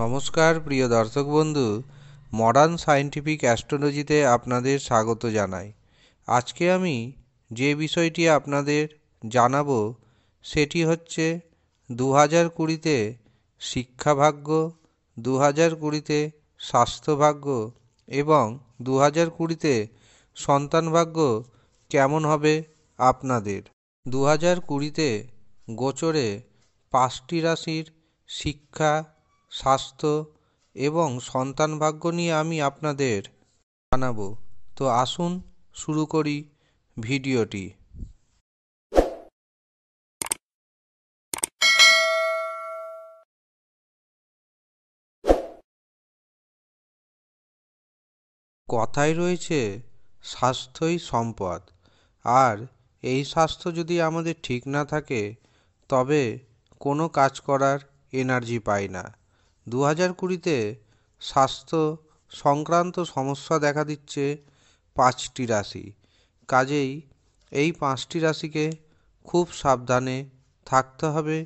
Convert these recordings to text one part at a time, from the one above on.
নমস্কার প্রিয় দর্শক বন্ধু মডার্ন সায়েন্টিফিক অ্যাস্ট্রোলজিতে আপনাদের স্বাগত জানাই আজকে আমি যে বিষয়টি আপনাদের জানাবো সেটি হচ্ছে দু হাজার কুড়িতে শিক্ষাভাগ্য দু হাজার কুড়িতে স্বাস্থ্যভাগ্য এবং দু হাজার কুড়িতে সন্তানভাগ্য কেমন হবে আপনাদের দু হাজার কুড়িতে গোচরে পাঁচটি রাশির শিক্ষা স্বাস্থ্য এবং সন্তান ভাগ্য নিয়ে আমি আপনাদের জানাবো তো আসুন শুরু করি ভিডিওটি কথায় রয়েছে স্বাস্থ্যই সম্পদ আর এই স্বাস্থ্য যদি আমাদের ঠিক না থাকে তবে কোনো কাজ করার এনার্জি পাই না দু হাজার কুড়িতে স্বাস্থ্য সংক্রান্ত সমস্যা দেখা দিচ্ছে পাঁচটি রাশি কাজেই এই পাঁচটি রাশিকে খুব সাবধানে থাকতে হবে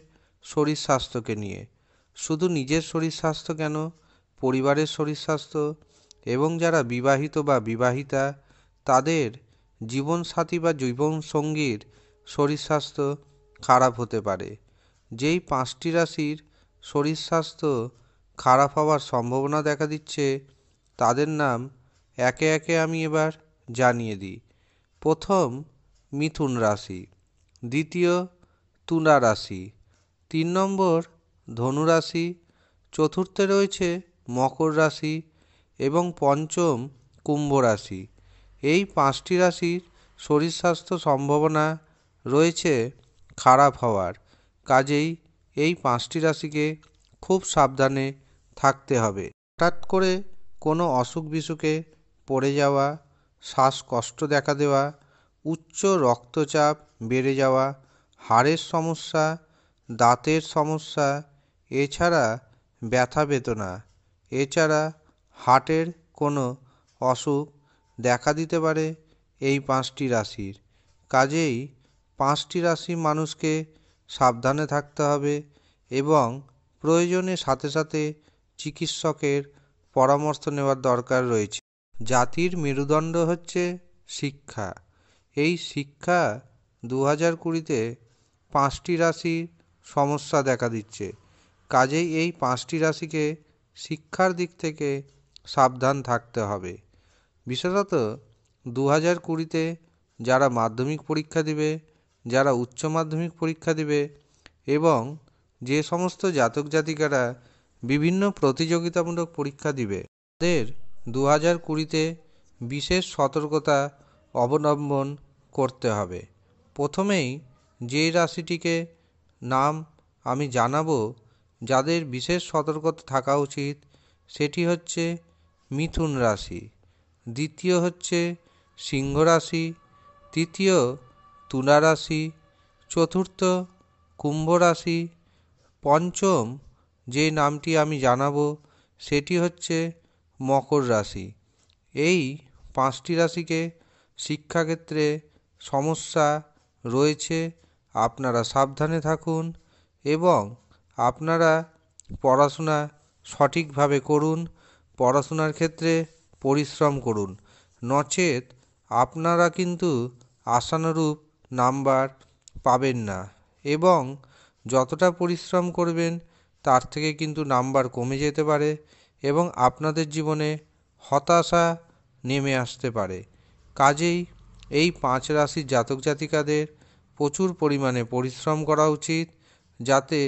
শরীর স্বাস্থ্যকে নিয়ে শুধু নিজের শরীর স্বাস্থ্য কেন পরিবারের শরীর স্বাস্থ্য এবং যারা বিবাহিত বা বিবাহিতা তাদের জীবনসাথী বা জীবনসঙ্গীর শরীর স্বাস্থ্য খারাপ হতে পারে যেই পাঁচটি রাশির শরীর স্বাস্থ্য খারাপ হওয়ার সম্ভাবনা দেখা দিচ্ছে তাদের নাম একে একে আমি এবার জানিয়ে দিই প্রথম মিথুন রাশি দ্বিতীয় তুলা রাশি তিন নম্বর ধনু রাশি চতুর্থে রয়েছে মকর রাশি এবং পঞ্চম কুম্ভ রাশি এই পাঁচটি রাশির শরীর স্বাস্থ্য সম্ভাবনা রয়েছে খারাপ হওয়ার কাজেই এই পাঁচটি রাশিকে খুব সাবধানে থাকতে হবে হঠাৎ করে কোনো অসুখ বিসুখে পড়ে যাওয়া শ্বাসকষ্ট দেখা দেওয়া উচ্চ রক্তচাপ বেড়ে যাওয়া হাড়ের সমস্যা দাঁতের সমস্যা এছাড়া ব্যথা বেদনা এছাড়া হার্টের কোনো অসুখ দেখা দিতে পারে এই পাঁচটি রাশির কাজেই পাঁচটি রাশি মানুষকে সাবধানে থাকতে হবে এবং প্রয়োজনের সাথে সাথে চিকিৎসকের পরামর্শ নেওয়ার দরকার রয়েছে জাতির মেরুদণ্ড হচ্ছে শিক্ষা এই শিক্ষা দু হাজার কুড়িতে পাঁচটি রাশির সমস্যা দেখা দিচ্ছে কাজেই এই পাঁচটি রাশিকে শিক্ষার দিক থেকে সাবধান থাকতে হবে বিশেষত দু হাজার কুড়িতে যারা মাধ্যমিক পরীক্ষা দিবে যারা উচ্চ মাধ্যমিক পরীক্ষা দিবে এবং যে সমস্ত জাতক জাতিকারা বিভিন্ন প্রতিযোগিতামূলক পরীক্ষা দিবে তাদের দু হাজার কুড়িতে বিশেষ সতর্কতা অবলম্বন করতে হবে প্রথমেই যে রাশিটিকে নাম আমি জানাবো যাদের বিশেষ সতর্কতা থাকা উচিত সেটি হচ্ছে মিথুন রাশি দ্বিতীয় হচ্ছে সিংহ রাশি তৃতীয় তুলা রাশি চতুর্থ কুম্ভ রাশি পঞ্চম যে নামটি আমি জানাবো সেটি হচ্ছে মকর রাশি এই পাঁচটি রাশিকে শিক্ষাক্ষেত্রে সমস্যা রয়েছে আপনারা সাবধানে থাকুন এবং আপনারা পড়াশোনা সঠিকভাবে করুন পড়াশোনার ক্ষেত্রে পরিশ্রম করুন নচেত আপনারা কিন্তু আশানুরূপ নাম্বার পাবেন না এবং যতটা পরিশ্রম করবেন তার থেকে কিন্তু নাম্বার কমে যেতে পারে এবং আপনাদের জীবনে হতাশা নেমে আসতে পারে কাজেই এই পাঁচ রাশির জাতক জাতিকাদের প্রচুর পরিমাণে পরিশ্রম করা উচিত যাতে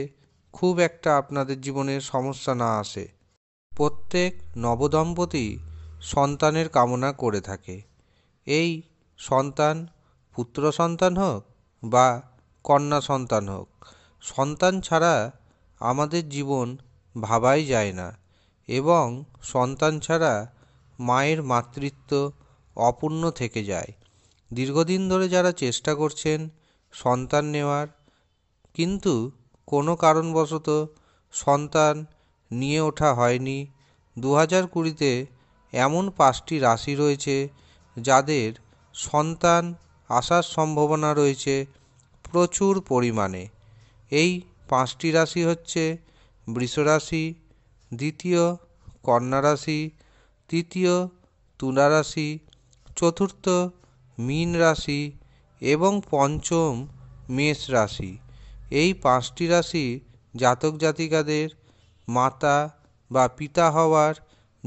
খুব একটা আপনাদের জীবনে সমস্যা না আসে প্রত্যেক নবদম্পতি সন্তানের কামনা করে থাকে এই সন্তান পুত্র সন্তান হোক বা কন্যা সন্তান হোক সন্তান ছাড়া আমাদের জীবন ভাবাই যায় না এবং সন্তান ছাড়া মায়ের মাতৃত্ব অপূর্ণ থেকে যায় দীর্ঘদিন ধরে যারা চেষ্টা করছেন সন্তান নেওয়ার কিন্তু কোনো কারণবশত সন্তান নিয়ে ওঠা হয়নি দু হাজার কুড়িতে এমন পাঁচটি রাশি রয়েছে যাদের সন্তান আসার সম্ভাবনা রয়েছে প্রচুর পরিমাণে এই পাঁচটি রাশি হচ্ছে বৃষ রাশি দ্বিতীয় কন্যা রাশি তৃতীয় তুলা রাশি চতুর্থ মীন রাশি এবং পঞ্চম মেষ রাশি এই পাঁচটি রাশি জাতক জাতিকাদের মাতা বা পিতা হওয়ার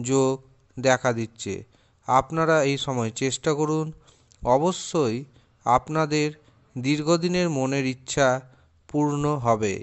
যোগ দেখা দিচ্ছে আপনারা এই সময় চেষ্টা করুন অবশ্যই আপনাদের দীর্ঘদিনের মনের ইচ্ছা পূর্ণ হবে